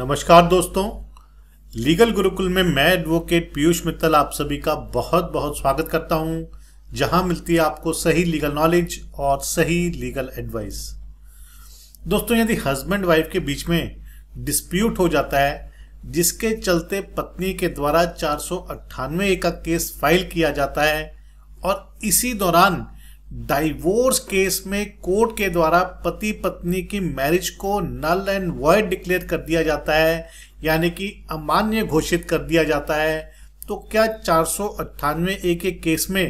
नमस्कार दोस्तों लीगल गुरुकुल में मैं एडवोकेट पीयूष मित्तल आप सभी का बहुत बहुत स्वागत करता हूं जहां मिलती है आपको सही लीगल नॉलेज और सही लीगल एडवाइस दोस्तों यदि हस्बैंड वाइफ के बीच में डिस्प्यूट हो जाता है जिसके चलते पत्नी के द्वारा चार ए का केस फाइल किया जाता है और इसी दौरान डाइवोर्स केस में कोर्ट के द्वारा पति पत्नी की मैरिज को नल एंड वॉइड डिक्लेयर कर दिया जाता है यानी कि अमान्य घोषित कर दिया जाता है तो क्या चार सौ अट्ठानवे ए के केस में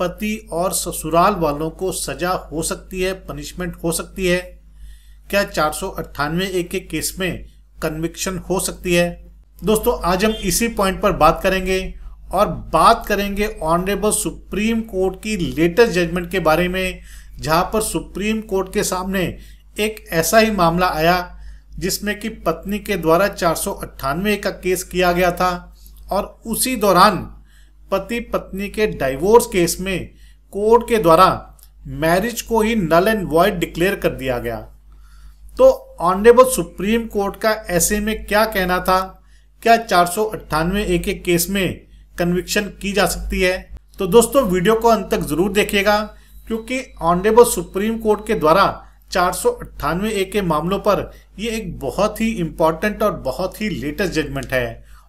पति और ससुराल वालों को सजा हो सकती है पनिशमेंट हो सकती है क्या चार सौ अट्ठानवे ए के केस में कन्विक्शन हो सकती है दोस्तों आज हम इसी पॉइंट पर बात करेंगे और बात करेंगे ऑनरेबल सुप्रीम कोर्ट की लेटेस्ट जजमेंट के बारे में जहां पर सुप्रीम कोर्ट के सामने एक ऐसा ही मामला आया जिसमें कि पत्नी के द्वारा चार का केस किया गया था और उसी दौरान पति पत्नी के डाइवोर्स केस में कोर्ट के द्वारा मैरिज को ही नल एंड वॉइड डिक्लेयर कर दिया गया तो ऑनरेबल सुप्रीम कोर्ट का ऐसे में क्या कहना था क्या चार सौ अट्ठानवे ए एक केस में कन्विक्शन की जा सकती है तो दोस्तों वीडियो को अंत तक जरूर देखिएगा क्योंकि ऑनरेबल सुप्रीम कोर्ट के द्वारा चार ए के मामलों पर यह एक बहुत ही इंपॉर्टेंट और बहुत ही लेटेस्ट जजमेंट है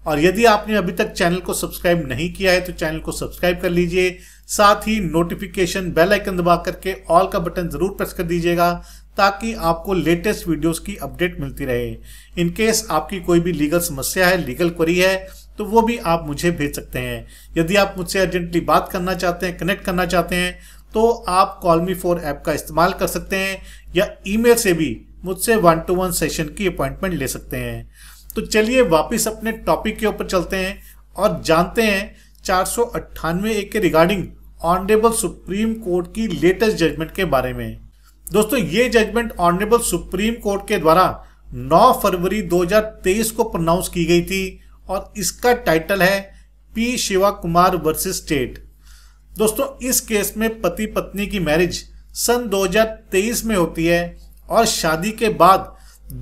और यदि आपने अभी तक चैनल को सब्सक्राइब नहीं किया है तो चैनल को सब्सक्राइब कर लीजिए साथ ही नोटिफिकेशन बेल आइकन दबा करके ऑल का बटन जरूर प्रेस कर दीजिएगा ताकि आपको लेटेस्ट वीडियोस की अपडेट मिलती रहे इनकेस आपकी कोई भी लीगल समस्या है लीगल क्वरी है तो वो भी आप मुझे भेज सकते हैं यदि आप मुझसे अर्जेंटली बात करना चाहते हैं कनेक्ट करना चाहते हैं तो आप कॉलमी फोर ऐप का इस्तेमाल कर सकते हैं या ईमेल से भी मुझसे वन टू वन सेशन की अपॉइंटमेंट ले सकते हैं तो चलिए वापस अपने टॉपिक के ऊपर चलते हैं और जानते हैं चार सौ अट्ठानवे ए के रिगार्डिंग ऑनरेबल सुप्रीम कोर्ट की लेटेस्ट जजमेंट के बारे में दोस्तों ये जजमेंट ऑनरेबल सुप्रीम कोर्ट के द्वारा 9 फरवरी 2023 को प्रोनाउंस की गई थी और इसका टाइटल है P Shiva Kumar versus state दोस्तों इस केस में पति पत्नी की मैरिज सन 2023 में होती है और शादी के बाद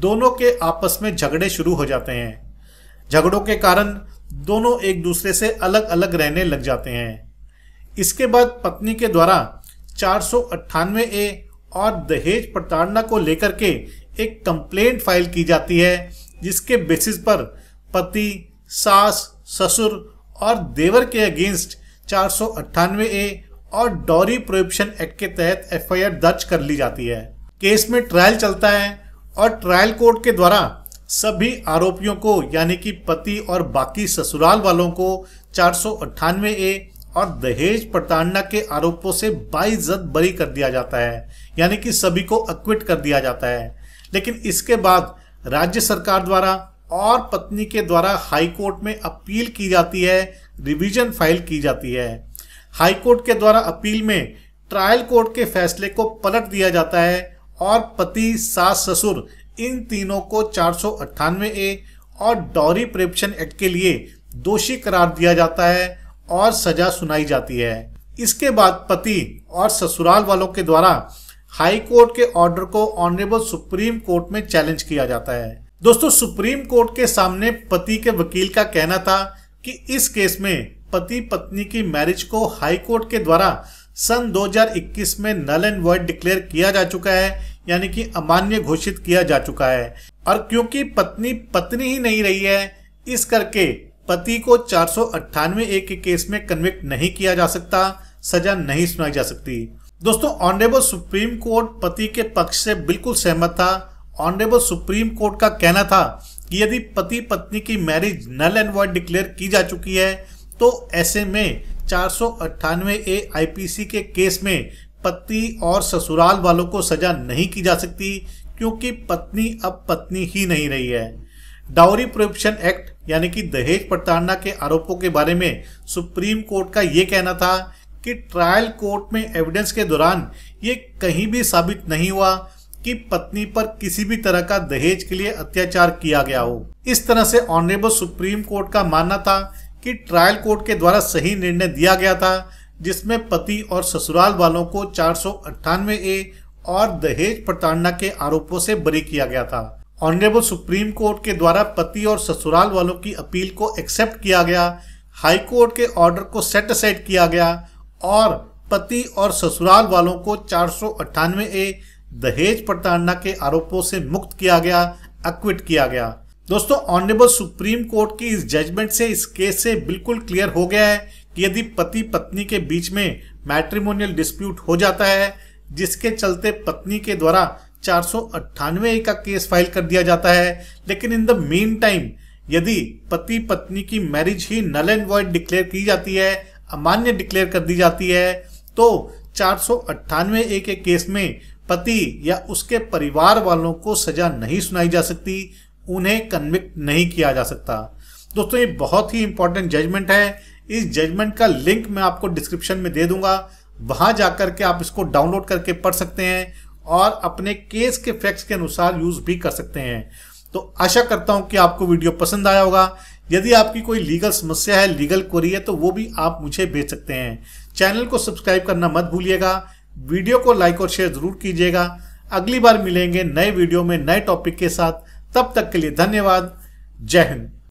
दोनों के आपस में झगड़े शुरू हो जाते हैं झगड़ों के कारण दोनों एक दूसरे से अलग अलग रहने लग जाते हैं इसके बाद पत्नी के द्वारा चार ए और दहेज प्रताड़ना को लेकर के एक कंप्लेंट फाइल की जाती है जिसके बेसिस पर पति सास ससुर और देवर के अगेंस्ट चार ए और डॉरी प्रोहिबिशन एक्ट के तहत एफआईआर दर्ज कर ली जाती है केस में ट्रायल चलता है और ट्रायल कोर्ट के द्वारा सभी आरोपियों को यानी कि पति और बाकी ससुराल वालों को चार ए और दहेज प्रताड़ना के आरोपों से बाइज्जत बरी कर दिया जाता है यानी कि सभी को अक्विट कर दिया जाता है लेकिन इसके बाद राज्य सरकार द्वारा और पत्नी के द्वारा हाईकोर्ट में अपील की जाती है रिवीजन फाइल की जाती है हाईकोर्ट के द्वारा अपील में ट्रायल कोर्ट के फैसले को पलट दिया जाता है और पति सास ससुर इन तीनों को चार ए और डॉरी प्रेपशन एक्ट के लिए दोषी करार दिया जाता है और सजा सुनाई जाती है इसके बाद पति और ससुराल वालों के द्वारा हाई कोर्ट के ऑर्डर को ऑनरेबल सुप्रीम कोर्ट में चैलेंज किया जाता है दोस्तों सुप्रीम कोर्ट के सामने पति के वकील का कहना था कि इस केस में पति पत्नी की मैरिज को हाई कोर्ट के द्वारा सन 2021 में नल एंड वर्ड डिक्लेयर किया जा चुका है यानी कि अमान्य घोषित किया जा चुका है और क्योंकि पत्नी पत्नी ही नहीं रही है इस करके पति को चार सौ ए के केस में कन्विक्ट नहीं किया जा सकता सजा नहीं सुनाई जा सकती दोस्तों ऑनरेबल सुप्रीम कोर्ट पति के पक्ष से बिल्कुल सहमत था ऑनरेबल सुप्रीम कोर्ट का कहना था कि यदि पति पत्नी की marriage null and void declare की जा चुकी है तो ऐसे में चार ए आईपीसी के केस में पति और ससुराल वालों को सजा नहीं की जा सकती क्योंकि पत्नी अब पत्नी ही नहीं रही है डाउरी प्रोहिबिशन एक्ट यानी कि दहेज प्रताड़ना के आरोपों के बारे में सुप्रीम कोर्ट का ये कहना था कि ट्रायल कोर्ट में एविडेंस के दौरान ये कहीं भी साबित नहीं हुआ कि पत्नी पर किसी भी तरह का दहेज के लिए अत्याचार किया गया हो इस तरह से ऑनरेबल सुप्रीम कोर्ट का मानना था कि ट्रायल कोर्ट के द्वारा सही निर्णय दिया गया था जिसमें पति और ससुराल वालों को चार ए और दहेज प्रताड़ना के आरोपों से बरी किया गया था ऑनरेबल सुप्रीम कोर्ट के द्वारा पति और ससुराल वालों की अपील को एक्सेप्ट किया गया हाई कोर्ट के ऑर्डर को सेट असाइड किया गया और पति और ससुराल वालों को चार ए दहेज प्रताड़ना के आरोपों से मुक्त किया गया अक्विट किया गया दोस्तों ऑनरेबल सुप्रीम कोर्ट की इस जजमेंट से इस केस से बिल्कुल क्लियर हो गया है कि यदि पति पत्नी के बीच में मैट्रिमोनियल डिस्प्यूट हो जाता है जिसके चलते पत्नी के द्वारा चार का केस फाइल कर दिया जाता है लेकिन इन द मेन टाइम यदि पति पत्नी की मैरिज ही नल एंड वॉइड डिक्लेयर की जाती है अमान्य डिक्लेयर कर दी जाती है तो चार ए के केस में पति या उसके परिवार वालों को सजा नहीं सुनाई जा सकती उन्हें कन्विक्ट नहीं किया जा सकता दोस्तों ये बहुत ही इंपॉर्टेंट जजमेंट है इस जजमेंट का लिंक मैं आपको डिस्क्रिप्शन में दे दूंगा वहां जाकर के आप इसको डाउनलोड करके पढ़ सकते हैं और अपने केस के फैक्ट्स के अनुसार यूज भी कर सकते हैं तो आशा करता हूं कि आपको वीडियो पसंद आया होगा यदि आपकी कोई लीगल समस्या है लीगल क्वेरी है तो वो भी आप मुझे भेज सकते हैं चैनल को सब्सक्राइब करना मत भूलिएगा वीडियो को लाइक और शेयर जरूर कीजिएगा अगली बार मिलेंगे नए वीडियो में नए टॉपिक के साथ तब तक के लिए धन्यवाद जय हिंद